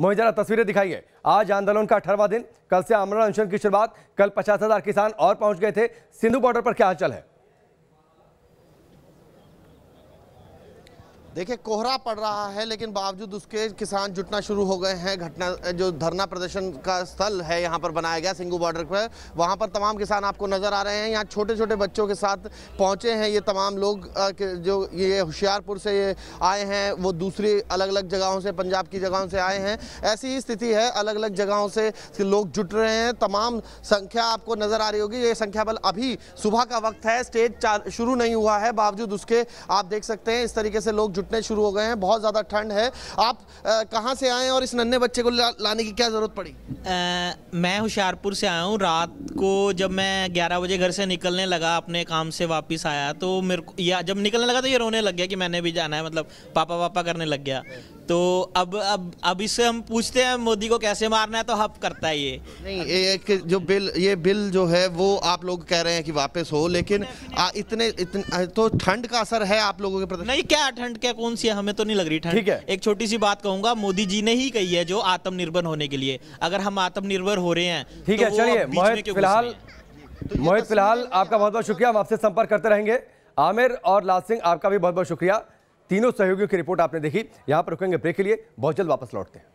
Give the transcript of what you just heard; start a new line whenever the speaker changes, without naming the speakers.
मोहित जरा तस्वीरें दिखाइए आज आंदोलन का अठारवा दिन कल से आमरण अनशन की शुरुआत कल पचास हजार किसान और पहुंच गए थे सिंधु बॉर्डर पर क्या हालचल है देखिए
कोहरा पड़ रहा है लेकिन बावजूद उसके किसान जुटना शुरू हो गए हैं घटना जो धरना प्रदर्शन का स्थल है यहाँ पर बनाया गया सिंगू बॉर्डर पर वहाँ पर तमाम किसान आपको नज़र आ रहे हैं यहाँ छोटे छोटे बच्चों के साथ पहुँचे हैं ये तमाम लोग जो ये होशियारपुर से आए हैं वो दूसरी अलग अलग जगहों से पंजाब की जगहों से आए हैं ऐसी ही स्थिति है अलग अलग जगहों से लोग जुट रहे हैं तमाम संख्या आपको नज़र आ रही होगी ये संख्या बल अभी सुबह का वक्त है स्टेज शुरू नहीं हुआ है बावजूद उसके आप देख सकते हैं इस तरीके से लोग छुटने शुरू हो गए हैं बहुत ज़्यादा ठंड है आप कहाँ से आए और इस नन्हे बच्चे को ला, लाने की क्या ज़रूरत पड़ी
आ, मैं होशियारपुर से आया हूँ रात को जब मैं ग्यारह बजे घर से निकलने लगा अपने काम से वापस आया तो मेरे को या जब निकलने लगा तो ये रोने लग गया कि मैंने भी जाना है मतलब पापा पापा करने लग गया तो अब अब अब इससे हम पूछते हैं मोदी को कैसे मारना है तो हप करता है ये
नहीं एक जो बिल ये बिल जो है वो आप लोग कह रहे हैं कि वापस हो लेकिन आ, इतने इतने तो ठंड का असर है आप लोगों के प्रति नहीं
क्या ठंड के है कौन सी है हमें तो नहीं लग रही ठंड ठीक है एक छोटी सी बात कहूंगा मोदी जी ने ही कही है
जो आत्मनिर्भर
होने के लिए अगर हम आत्मनिर्भर हो रहे हैं ठीक है तो चलिए फिलहाल
तो मोहित फिलहाल आपका बहुत बहुत शुक्रिया हम आपसे संपर्क करते रहेंगे आमिर और लाल सिंह आपका भी बहुत बहुत शुक्रिया तीनों सहयोगियों की रिपोर्ट आपने देखी यहाँ पर रुकेंगे ब्रेक के लिए बहुत जल्द वापस लौटते हैं